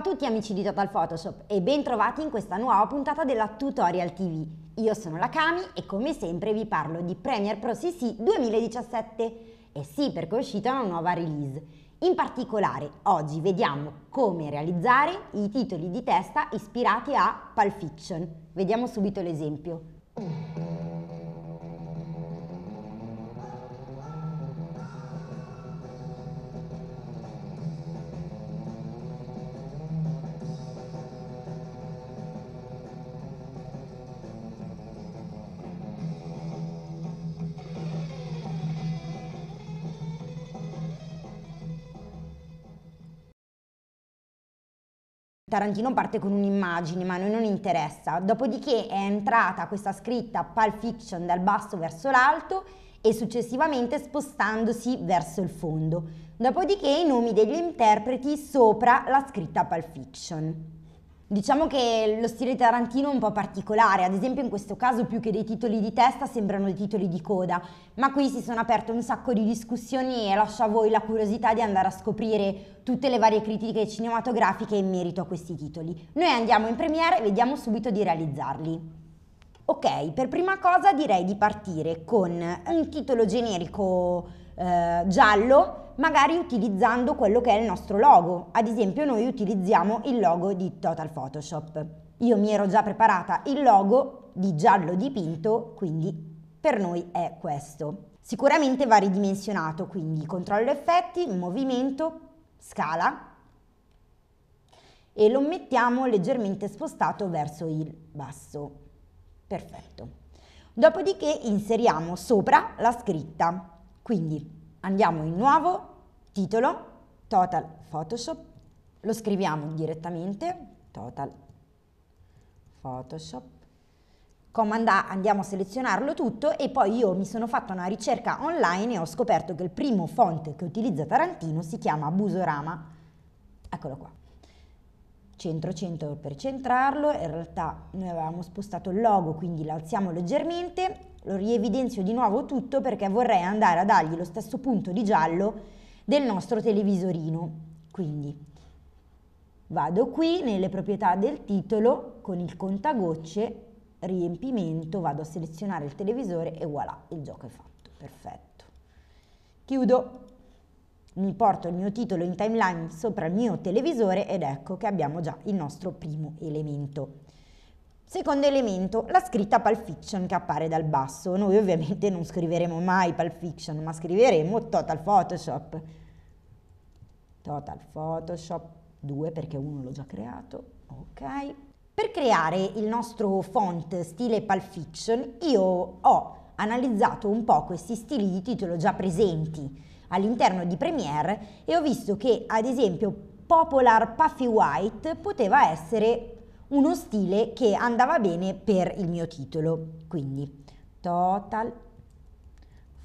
Ciao a tutti amici di Total Photoshop e ben trovati in questa nuova puntata della Tutorial TV. Io sono la Kami e come sempre vi parlo di Premiere Pro CC 2017. E sì, perché è uscita una nuova release. In particolare, oggi vediamo come realizzare i titoli di testa ispirati a Pulp Fiction. Vediamo subito l'esempio. Tarantino parte con un'immagine, ma a noi non interessa. Dopodiché è entrata questa scritta Pulp Fiction dal basso verso l'alto e successivamente spostandosi verso il fondo. Dopodiché i nomi degli interpreti sopra la scritta Pulp Fiction. Diciamo che lo stile tarantino è un po' particolare, ad esempio in questo caso più che dei titoli di testa sembrano i titoli di coda, ma qui si sono aperte un sacco di discussioni e lascio a voi la curiosità di andare a scoprire tutte le varie critiche cinematografiche in merito a questi titoli. Noi andiamo in premiere e vediamo subito di realizzarli. Ok, per prima cosa direi di partire con un titolo generico eh, giallo magari utilizzando quello che è il nostro logo. Ad esempio noi utilizziamo il logo di Total Photoshop. Io mi ero già preparata il logo di giallo dipinto, quindi per noi è questo. Sicuramente va ridimensionato, quindi controllo effetti, movimento, scala e lo mettiamo leggermente spostato verso il basso. Perfetto. Dopodiché inseriamo sopra la scritta. Quindi andiamo in nuovo, titolo, Total Photoshop, lo scriviamo direttamente, Total Photoshop, comanda andiamo a selezionarlo tutto e poi io mi sono fatta una ricerca online e ho scoperto che il primo font che utilizza Tarantino si chiama Busorama, eccolo qua centro centro per centrarlo, in realtà noi avevamo spostato il logo quindi lo alziamo leggermente lo rievidenzio di nuovo tutto perché vorrei andare a dargli lo stesso punto di giallo del nostro televisorino. Quindi vado qui nelle proprietà del titolo con il contagocce, riempimento, vado a selezionare il televisore e voilà, il gioco è fatto, perfetto. Chiudo, mi porto il mio titolo in timeline sopra il mio televisore ed ecco che abbiamo già il nostro primo elemento. Secondo elemento, la scritta Pulp Fiction che appare dal basso. Noi ovviamente non scriveremo mai Pulp Fiction, ma scriveremo Total Photoshop. Total Photoshop 2 perché uno l'ho già creato, ok. Per creare il nostro font stile Pulp Fiction io ho analizzato un po' questi stili di titolo già presenti all'interno di Premiere e ho visto che ad esempio Popular Puffy White poteva essere uno stile che andava bene per il mio titolo, quindi Total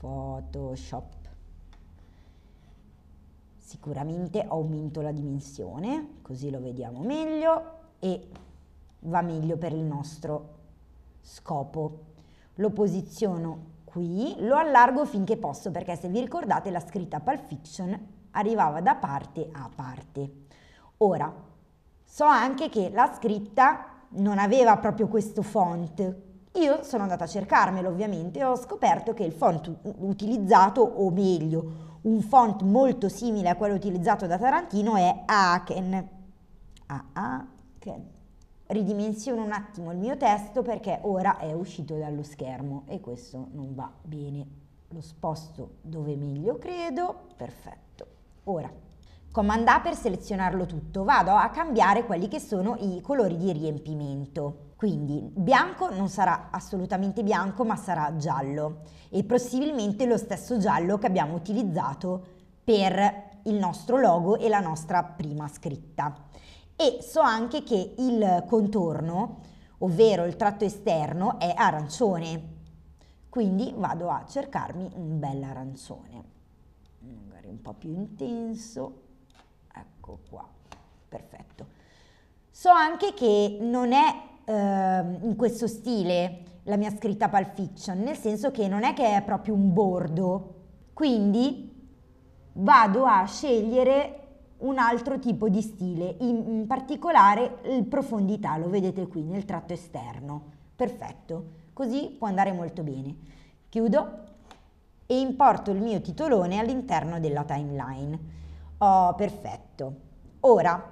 Photoshop. Sicuramente aumento la dimensione, così lo vediamo meglio e va meglio per il nostro scopo. Lo posiziono qui, lo allargo finché posso perché se vi ricordate la scritta Pulp Fiction arrivava da parte a parte. Ora, So anche che la scritta non aveva proprio questo font. Io sono andata a cercarmelo ovviamente e ho scoperto che il font utilizzato, o meglio, un font molto simile a quello utilizzato da Tarantino è Aachen. Ah, Aachen. Ridimensiono un attimo il mio testo perché ora è uscito dallo schermo e questo non va bene. Lo sposto dove meglio credo. Perfetto. Ora Command A per selezionarlo tutto vado a cambiare quelli che sono i colori di riempimento. Quindi bianco non sarà assolutamente bianco ma sarà giallo e possibilmente lo stesso giallo che abbiamo utilizzato per il nostro logo e la nostra prima scritta. E so anche che il contorno, ovvero il tratto esterno, è arancione, quindi vado a cercarmi un bel arancione, magari un po' più intenso ecco qua, perfetto. So anche che non è eh, in questo stile la mia scritta Pulp Fiction, nel senso che non è che è proprio un bordo, quindi vado a scegliere un altro tipo di stile, in, in particolare il profondità, lo vedete qui nel tratto esterno, perfetto, così può andare molto bene. Chiudo e importo il mio titolone all'interno della timeline. Oh, perfetto. Ora,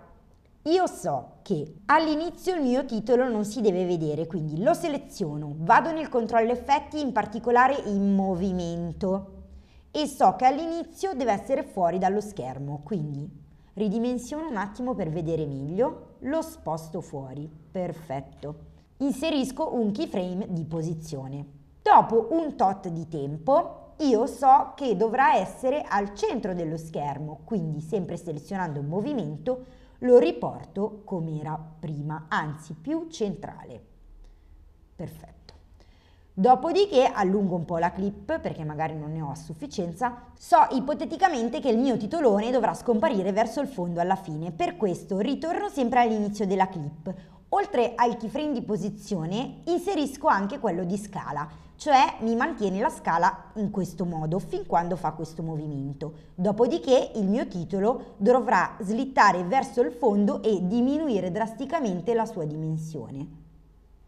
io so che all'inizio il mio titolo non si deve vedere, quindi lo seleziono, vado nel controllo effetti, in particolare in movimento, e so che all'inizio deve essere fuori dallo schermo, quindi ridimensiono un attimo per vedere meglio, lo sposto fuori, perfetto. Inserisco un keyframe di posizione. Dopo un tot di tempo io so che dovrà essere al centro dello schermo, quindi sempre selezionando un movimento lo riporto come era prima, anzi più centrale. Perfetto. Dopodiché allungo un po' la clip perché magari non ne ho a sufficienza. So ipoteticamente che il mio titolone dovrà scomparire verso il fondo alla fine, per questo ritorno sempre all'inizio della clip. Oltre al keyframe di posizione inserisco anche quello di scala, cioè mi mantiene la scala in questo modo fin quando fa questo movimento. Dopodiché il mio titolo dovrà slittare verso il fondo e diminuire drasticamente la sua dimensione.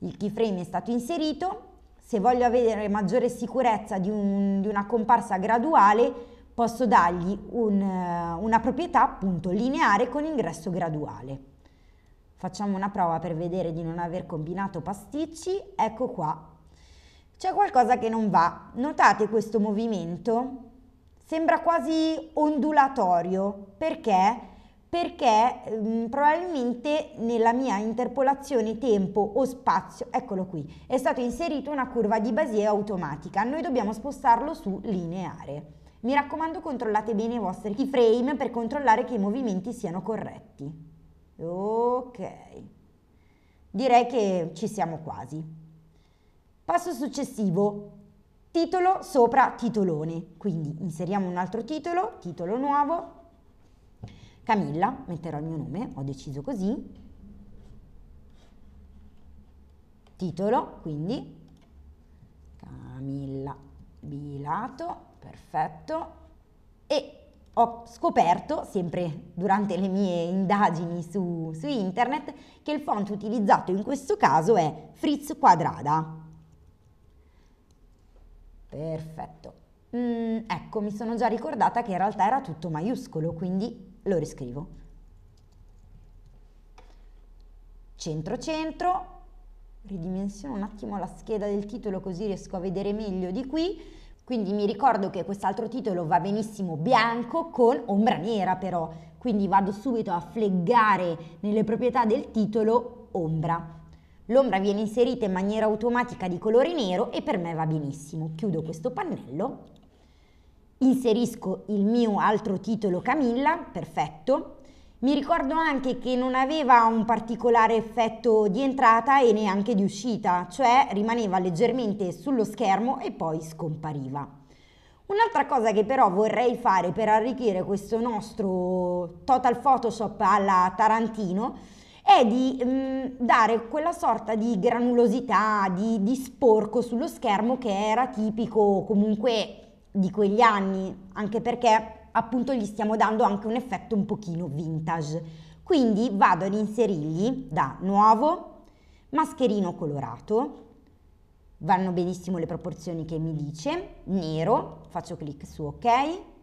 Il keyframe è stato inserito, se voglio avere maggiore sicurezza di, un, di una comparsa graduale posso dargli un, eh, una proprietà appunto lineare con ingresso graduale. Facciamo una prova per vedere di non aver combinato pasticci, ecco qua c'è qualcosa che non va. Notate questo movimento? Sembra quasi ondulatorio. Perché? Perché mh, mm, probabilmente nella mia interpolazione tempo o spazio, eccolo qui, è stata inserita una curva di Basie automatica. Noi dobbiamo spostarlo su lineare. Mi raccomando controllate bene i vostri keyframe per controllare che i movimenti siano corretti. Ok, direi che ci siamo quasi. Passo successivo, titolo sopra titolone, quindi inseriamo un altro titolo, titolo nuovo, Camilla, metterò il mio nome, ho deciso così, titolo, quindi Camilla Bilato, perfetto, e ho scoperto, sempre durante le mie indagini su, su internet, che il font utilizzato in questo caso è Fritz Quadrada, Perfetto. Mm, ecco, mi sono già ricordata che in realtà era tutto maiuscolo, quindi lo riscrivo. Centro centro, ridimensiono un attimo la scheda del titolo così riesco a vedere meglio di qui. Quindi mi ricordo che quest'altro titolo va benissimo bianco con ombra nera però, quindi vado subito a fleggare nelle proprietà del titolo ombra. L'ombra viene inserita in maniera automatica di colore nero e per me va benissimo. Chiudo questo pannello, inserisco il mio altro titolo Camilla, perfetto. Mi ricordo anche che non aveva un particolare effetto di entrata e neanche di uscita, cioè rimaneva leggermente sullo schermo e poi scompariva. Un'altra cosa che però vorrei fare per arricchire questo nostro Total Photoshop alla Tarantino è è di mh, mm, dare quella sorta di granulosità, di, di sporco sullo schermo che era tipico comunque di quegli anni, anche perché appunto gli stiamo dando anche un effetto un pochino vintage. Quindi vado ad inserirgli da nuovo mascherino colorato, vanno benissimo le proporzioni che mi dice, nero, faccio clic su ok,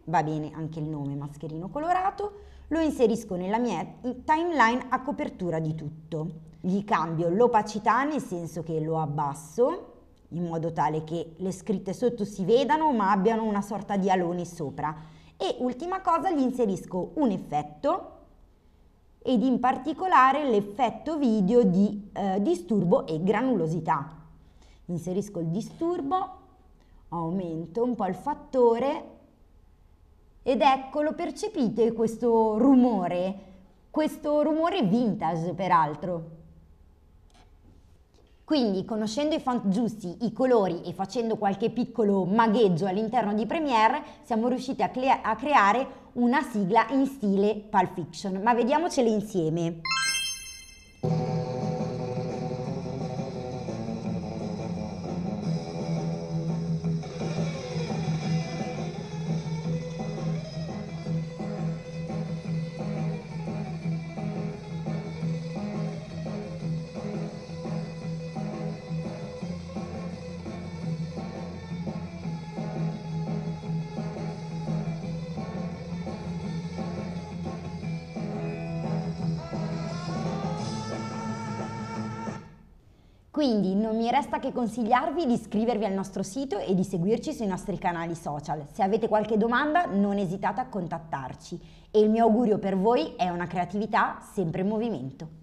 va bene anche il nome mascherino colorato, lo inserisco nella mia timeline a copertura di tutto. Gli cambio l'opacità nel senso che lo abbasso in modo tale che le scritte sotto si vedano ma abbiano una sorta di alone sopra. E ultima cosa gli inserisco un effetto ed in particolare l'effetto video di eh, disturbo e granulosità. Inserisco il disturbo, aumento un po' il fattore ed eccolo, percepite questo rumore, questo rumore vintage peraltro. Quindi, conoscendo i font giusti, i colori e facendo qualche piccolo magheggio all'interno di Premiere, siamo riusciti a, crea a, creare una sigla in stile Pulp Fiction. Ma vediamocele insieme. Quindi non mi resta che consigliarvi di iscrivervi al nostro sito e di seguirci sui nostri canali social. Se avete qualche domanda non esitate a contattarci e il mio augurio per voi è una creatività sempre in movimento.